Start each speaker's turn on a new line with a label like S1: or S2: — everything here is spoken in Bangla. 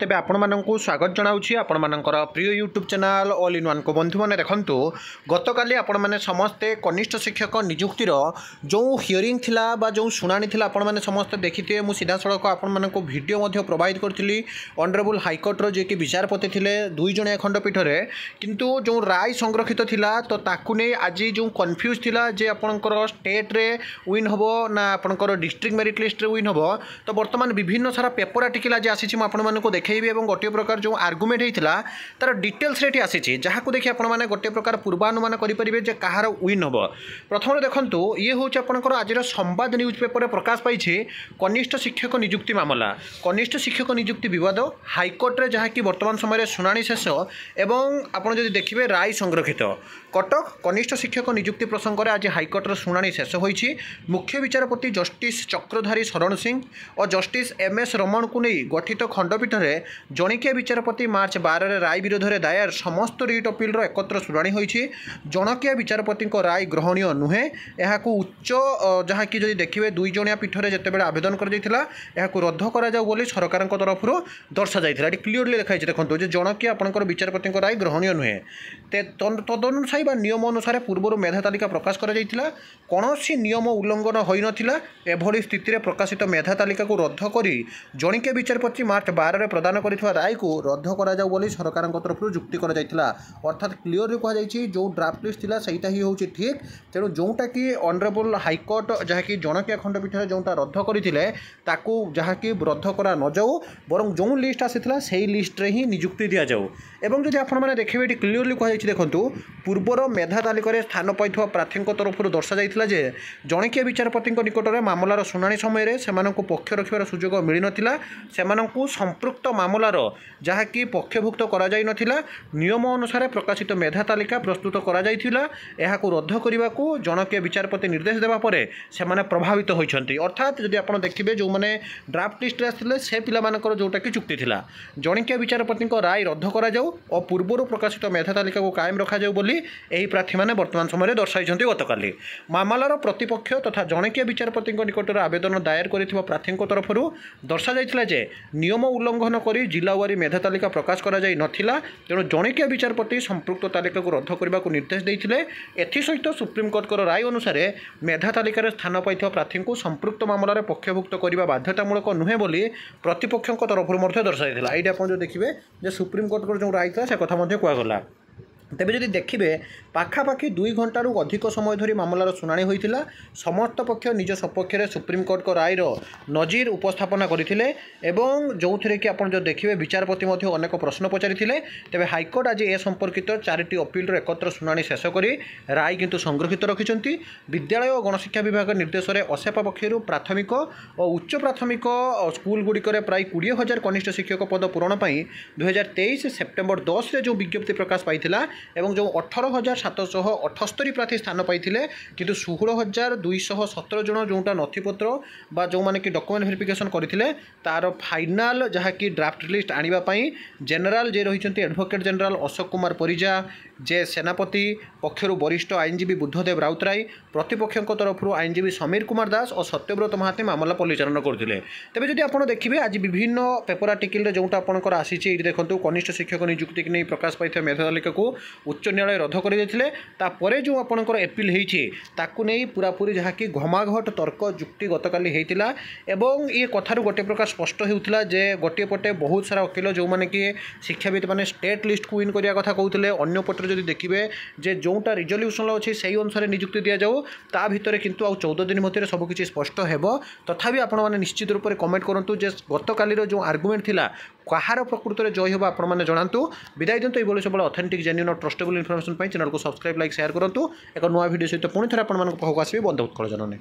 S1: ତେବେ ଆପଣମାନଙ୍କୁ ସ୍ୱାଗତ ଜଣାଉଛି ଆପଣମାନଙ୍କର ପ୍ରିୟ ୟୁଟ୍ୟୁବ୍ ଚ୍ୟାନେଲ୍ ଅଲ୍ ଇନ୍ ୱାନ୍କୁ ବନ୍ଧୁମାନେ ଦେଖନ୍ତୁ ଗତକାଲି ଆପଣମାନେ ସମସ୍ତେ କନିଷ୍ଠ ଶିକ୍ଷକ ନିଯୁକ୍ତିର ଯେଉଁ ହିୟରିଂ ଥିଲା ବା ଯେଉଁ ଶୁଣାଣି ଥିଲା ଆପଣମାନେ ସମସ୍ତେ ଦେଖିଥିବେ ମୁଁ ସିଧାସଳଖ ଆପଣମାନଙ୍କୁ ଭିଡ଼ିଓ ମଧ୍ୟ ପ୍ରୋଭାଇଡ଼ କରିଥିଲି ଅନରେବୁଲ୍ ହାଇକୋର୍ଟର ଯିଏକି ବିଚାରପତି ଥିଲେ ଦୁଇ ଜଣିଆ ଖଣ୍ଡପୀଠରେ କିନ୍ତୁ ଯେଉଁ ରାୟ ସଂରକ୍ଷିତ ଥିଲା ତ ତାକୁ ନେଇ ଆଜି ଯେଉଁ କନଫ୍ୟୁଜ୍ ଥିଲା ଯେ ଆପଣଙ୍କର ଷ୍ଟେଟ୍ରେ ୱିନ୍ ହେବ ନା ଆପଣଙ୍କର ଡିଷ୍ଟ୍ରିକ୍ଟ ମେରିଟ୍ ଲିଷ୍ଟରେ ୱିନ୍ ହେବ ତ ବର୍ତ୍ତମାନ ବିଭିନ୍ନ ସାରା ପେପର୍ ଆର୍ଟିକଲ୍ ଆଜି ଆସିଛି ମୁଁ ଆପଣମାନଙ୍କୁ দেখেবি এবং গোটিଏ প্রকার যে আর্গুমেন্ট হয়েছিল তার ডিটেলসরে এটি আসিছে যাকে দেখি আপনার গোটিଏ প্রকার পূর্বানুমান করে যে কাহার উইন হব প্রথমে দেখুন ইয়ে হচ্ছে আপনার আজর সম্বাদ নিউজ পেপরে প্রকাশ পাইছে কনিষ্ঠ শিক্ষক নিযুক্তি মামলা কনিষ্ঠ শিক্ষক নিযুক্তি বিবাদ হাইকোর্টে যা কি বর্তমান সময়ের শুনানি শেষ এবং আপনার যদি দেখবে রায় সংরক্ষিত কটক কনিষ্ঠ শিক্ষক নিযুক্তি প্রসঙ্গে আজ হাইকোর্টর শুনানি শেষ হয়েছে মুখ্য বিচারপতি জষ্টিস চক্রধারী শরণ সিং ও জষ্টিস এম এস রমণଙ୍କୁ নেই গঠিত খণ্ডপীঠে ମାମଲାରେ ଜଣିକିଆ ବିଚାରପତି ମାର୍ଚ୍ଚ ବାରରେ ରାୟ ବିରୋଧରେ ଦାୟର ସମସ୍ତ ରିଟ୍ ଅପିଲ୍ର ଏକତ୍ର ଶୁଣାଣି ହୋଇଛି ଜଣକିଆ ବିଚାରପତିଙ୍କ ରାୟ ଗ୍ରହଣୀୟ ନୁହେଁ ଏହାକୁ ଉଚ୍ଚ ଯାହାକି ଯଦି ଦେଖିବେ ଦୁଇ ଜଣିଆ ପୀଠରେ ଯେତେବେଳେ ଆବେଦନ କରାଯାଇଥିଲା ଏହାକୁ ରଦ୍ଦ କରାଯାଉ ବୋଲି ସରକାରଙ୍କ ତରଫରୁ ଦର୍ଶାଯାଇଥିଲା ଏଠି କ୍ଲିଅରଲି ଲେଖାଯାଇଛି ଦେଖନ୍ତୁ ଯେ ଜଣକିଆ ଆପଣଙ୍କର ବିଚାରପତିଙ୍କ ରାୟ ଗ୍ରହଣୀୟ ନୁହେଁ ତେ ତଦନୁସାୟୀ ବା ନିୟମ ଅନୁସାରେ ପୂର୍ବରୁ ମେଧା ତାଲିକା ପ୍ରକାଶ କରାଯାଇଥିଲା କୌଣସି ନିୟମ ଉଲ୍ଲଙ୍ଘନ ହୋଇନଥିଲା ଏଭଳି ସ୍ଥିତିରେ ପ୍ରକାଶିତ ମେଧା ତାଲିକାକୁ ରଦ୍ଦ କରି ଜଣିକିଆ ବିଚାରପତି ମାର୍ଚ୍ଚ ବାରରେ প্রদান করে রায়কু রদ্দ করা যাও বলে সরকার তরফ যুক্তি করা যাই অর্থাৎ ক্লিয়রলি কুহযাই যে ড্রাফট লিস্ট লা সেইটা হি হচ্ছে ঠিক তেমন যেটা কি অনরেবল হাইকোর্ট যা কি জনকিয়া খণ্ডপীঠে যেটা রদ্দ করে তাকে যা কি রদ্দ করা নযাও বরং যে লিস্ট আসি সেই লিষ্টরে হি নিযুক্তি দিয়া যাও এবং যদি আপনার দেখবে এটি ক্লিয়রলি কুহযাই দেখুন পূর্বর মেধা তালিকায় স্থান পাই প্রার্থী তরফ দর্শাই যে জনকিয়া বিচারপতি নিকটরে মামলার শুনানি সময় সে পক্ষ রক্ষার সুযোগ মিলন নথিলা সেমানকু সম্পৃক্ত ଉକ୍ତ ମାମଲାର ଯାହାକି ପକ୍ଷଭୁକ୍ତ କରାଯାଇନଥିଲା ନିୟମ ଅନୁସାରେ ପ୍ରକାଶିତ ମେଧା ତାଲିକା ପ୍ରସ୍ତୁତ କରାଯାଇଥିଲା ଏହାକୁ ରଦ୍ଦ କରିବାକୁ ଜଣକେ ବିଚାରପତି ନିର୍ଦ୍ଦେଶ ଦେବା ପରେ ସେମାନେ ପ୍ରଭାବିତ ହୋଇଛନ୍ତି ଅର୍ଥାତ୍ ଯଦି ଆପଣ ଦେଖିବେ ଯେଉଁମାନେ ଡ୍ରାଫ୍ଟ ଲିଷ୍ଟରେ ଆସିଥିଲେ ସେ ପିଲାମାନଙ୍କର ଯେଉଁଟାକି ଚୁକ୍ତି ଥିଲା ଜଣିକିଆ ବିଚାରପତିଙ୍କ ରାୟ ରଦ୍ଦ କରାଯାଉ ଓ ପୂର୍ବରୁ ପ୍ରକାଶିତ ମେଧା ତାଲିକାକୁ କାଏମ ରଖାଯାଉ ବୋଲି ଏହି ପ୍ରାର୍ଥୀମାନେ ବର୍ତ୍ତମାନ ସମୟରେ ଦର୍ଶାଇଛନ୍ତି ଗତକାଲି ମାମଲାର ପ୍ରତିପକ୍ଷ ତଥା ଜଣିକିଆ ବିଚାରପତିଙ୍କ ନିକଟରେ ଆବେଦନ ଦାୟର କରିଥିବା ପ୍ରାର୍ଥୀଙ୍କ ତରଫରୁ ଦର୍ଶାଯାଇଥିଲା ଯେ ନିୟମ ଉଲ୍ଲଙ୍ଘନ ଆହ୍ୱାନ କରି ଜିଲ୍ଲାୱାରୀ ମେଧା ତାଲିକା ପ୍ରକାଶ କରାଯାଇ ନଥିଲା ତେଣୁ ଜଣିକିଆ ବିଚାରପତି ସମ୍ପୃକ୍ତ ତାଲିକାକୁ ରଦ୍ଦ କରିବାକୁ ନିର୍ଦ୍ଦେଶ ଦେଇଥିଲେ ଏଥିସହିତ ସୁପ୍ରିମକୋର୍ଟଙ୍କର ରାୟ ଅନୁସାରେ ମେଧା ତାଲିକାରେ ସ୍ଥାନ ପାଇଥିବା ପ୍ରାର୍ଥୀଙ୍କୁ ସମ୍ପୃକ୍ତ ମାମଲାରେ ପକ୍ଷଭୁକ୍ତ କରିବା ବାଧ୍ୟତାମୂଳକ ନୁହେଁ ବୋଲି ପ୍ରତିପକ୍ଷଙ୍କ ତରଫରୁ ମଧ୍ୟ ଦର୍ଶାଯାଇଥିଲା ଏଇଟା ଆପଣ ଯେଉଁ ଦେଖିବେ ଯେ ସୁପ୍ରିମକୋର୍ଟଙ୍କର ଯେଉଁ ରାୟ ଥିଲା ସେ କଥା ମଧ୍ୟ କୁହାଗଲା ତେବେ ଯଦି ଦେଖିବେ ପାଖାପାଖି ଦୁଇ ଘଣ୍ଟାରୁ ଅଧିକ ସମୟ ଧରି ମାମଲାର ଶୁଣାଣି ହୋଇଥିଲା ସମସ୍ତ ପକ୍ଷ ନିଜ ସପକ୍ଷରେ ସୁପ୍ରିମକୋର୍ଟଙ୍କ ରାୟର ନଜିର ଉପସ୍ଥାପନା କରିଥିଲେ ଏବଂ ଯେଉଁଥିରେ କି ଆପଣ ଯଦି ଦେଖିବେ ବିଚାରପତି ମଧ୍ୟ ଅନେକ ପ୍ରଶ୍ନ ପଚାରିଥିଲେ ତେବେ ହାଇକୋର୍ଟ ଆଜି ଏ ସମ୍ପର୍କିତ ଚାରିଟି ଅପିଲର ଏକତ୍ର ଶୁଣାଣି ଶେଷ କରି ରାୟ କିନ୍ତୁ ସଂରକ୍ଷିତ ରଖିଛନ୍ତି ବିଦ୍ୟାଳୟ ଓ ଗଣଶିକ୍ଷା ବିଭାଗ ନିର୍ଦ୍ଦେଶରେ ଅସେପା ପକ୍ଷରୁ ପ୍ରାଥମିକ ଓ ଉଚ୍ଚ ପ୍ରାଥମିକ ସ୍କୁଲଗୁଡ଼ିକରେ ପ୍ରାୟ କୋଡ଼ିଏ ହଜାର କନିଷ୍ଠ ଶିକ୍ଷକ ପଦ ପୂରଣ ପାଇଁ ଦୁଇହଜାର ତେଇଶ ସେପ୍ଟେମ୍ବର ଦଶରେ ଯେଉଁ ବିଜ୍ଞପ୍ତି ପ୍ରକାଶ ପାଇଥିଲା এবং ଯେଉଁ ଅଠର ହଜାର ସାତଶହ ଅଠସ୍ତରୀ ପ୍ରାର୍ଥୀ ସ୍ଥାନ ପାଇଥିଲେ କିନ୍ତୁ ଷୋହଳ ହଜାର ଦୁଇଶହ ସତର ଜଣ ଯେଉଁଟା ନଥିପତ୍ର ବା ଯେଉଁମାନେ କି ଡକୁମେଣ୍ଟ ଭେରିଫିକେସନ୍ କରିଥିଲେ ତା'ର ଫାଇନାଲ୍ ଯାହାକି ଡ୍ରାଫ୍ଟ ଲିଷ୍ଟ ଆଣିବା ପାଇଁ ଜେନେରାଲ୍ ଯିଏ ରହିଛନ୍ତି ଆଡ଼ଭୋକେଟ୍ ଜେନେରାଲ୍ ଅଶୋକ କୁମାର ପରିଜା ଯେ ସେନାପତି ପକ୍ଷରୁ ବରିଷ୍ଠ ଆଇନଜୀବୀ ବୁଦ୍ଧଦେବ ରାଉତରାୟ ପ୍ରତିପକ୍ଷଙ୍କ ତରଫରୁ ଆଇନଜୀବୀ ସମୀର କୁମାର ଦାସ ଓ ସତ୍ୟବ୍ରତ ମହାନ୍ତି ମାମଲା ପରିଚାଳନା କରୁଥିଲେ ତେବେ ଯଦି ଆପଣ ଦେଖିବେ ଆଜି ବିଭିନ୍ନ ପେପର ଆର୍ଟିକଲ୍ରେ ଯେଉଁଟା ଆପଣଙ୍କର ଆସିଛି ଏଇଠି ଦେଖନ୍ତୁ କନିଷ୍ଠ ଶିକ୍ଷକ ନିଯୁକ୍ତିକୁ ନେଇ ପ୍ରକାଶ ପାଇଥିବା ମେଧାତାଲିକାକୁ উচ্চ ন্যায়ালয় রদ করে তাপরে যে আপনার এপিল হয়েছে তাকে নিয়ে পুরাপুরি যা কি ঘমাঘট তর্ক যুক্তি গতকাল হয়েছিল এবং ই কথার গোটে প্রকার স্পষ্ট হয়েছিল যে গোটিয়ে পটে বহুত সারা ওকিল যে কি শিক্ষাবিদ মানে স্টেট লিষ্টকু ইন করা কথা কৌলে অন্য পটে যদি দেখবে যে যেটা রিজল্যুশন অছে সেই অনুসারে নিযুক্তি দিয়া যাও তা ভিতরে কিন্তু আউ চৌদ দিন মধ্যে সবুকিছি স্পষ্ট হব তথাপি আপনার নিশ্চিত রূপে কমেন্ট করতু যে গতকালির যে আর্গুমেন্ট লা কাহার প্রকৃতরে জয় হব আপনার জনাতু বিদায় দিন্তু এইভাবে সবুজ অথেন্টিক জেনুইন ଟ୍ରଷ୍ଟେବୁଲ୍ ଇନଫର୍ମେସନ୍ ପାଇଁ ଚ୍ୟାନେଲ୍କୁ ସବସ୍କ୍ରାଇବ୍ ଲାଇକ୍ ସେୟାର କରନ୍ତୁ ଏକ ନୂଆ ଭିଡ଼ିଓ ସହିତ ପୁଣି ଥରେ ଆପଣମାନଙ୍କ ପାଖକୁ ଆସିବି ବନ୍ଧ ଉତ୍କଳ ଜନନୀ